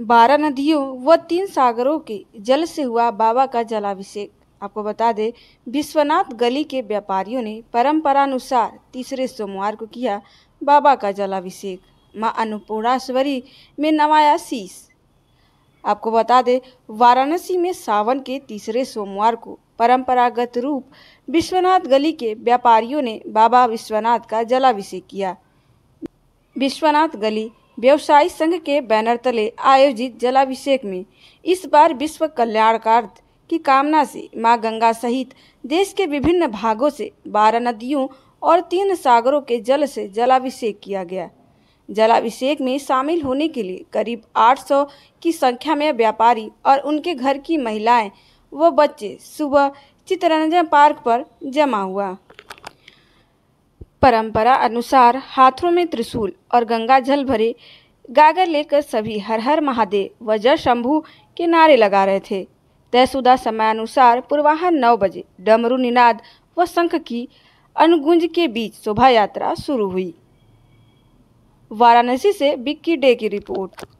बारह नदियों व तीन सागरों के जल से हुआ बाबा का जलाभिषेक आपको बता दें विश्वनाथ गली के व्यापारियों ने परंपरानुसार तीसरे सोमवार को किया बाबा का जलाभिषेक माँ अन्नपूर्णाश्वरी में नवाया शीश आपको बता दें वाराणसी में सावन के तीसरे सोमवार को परंपरागत रूप विश्वनाथ गली के व्यापारियों ने बाबा विश्वनाथ का जलाभिषेक किया विश्वनाथ गली व्यवसायी संघ के बैनर तले आयोजित जलाभिषेक में इस बार विश्व कल्याणकार्थ की कामना से मां गंगा सहित देश के विभिन्न भागों से बारह नदियों और तीन सागरों के जल से जलाभिषेक किया गया जलाभिषेक में शामिल होने के लिए करीब 800 की संख्या में व्यापारी और उनके घर की महिलाएं व बच्चे सुबह चितरंजन पार्क पर जमा हुआ परंपरा अनुसार हाथों में त्रिशूल और गंगा जल भरे गागर लेकर सभी हर हर महादेव व जय शंभू के नारे लगा रहे थे तयशुदा समयानुसार पूर्वाह नौ बजे डमरू निनाद व शंख की अनुगुंज के बीच शोभा यात्रा शुरू हुई वाराणसी से बिक्की डे की रिपोर्ट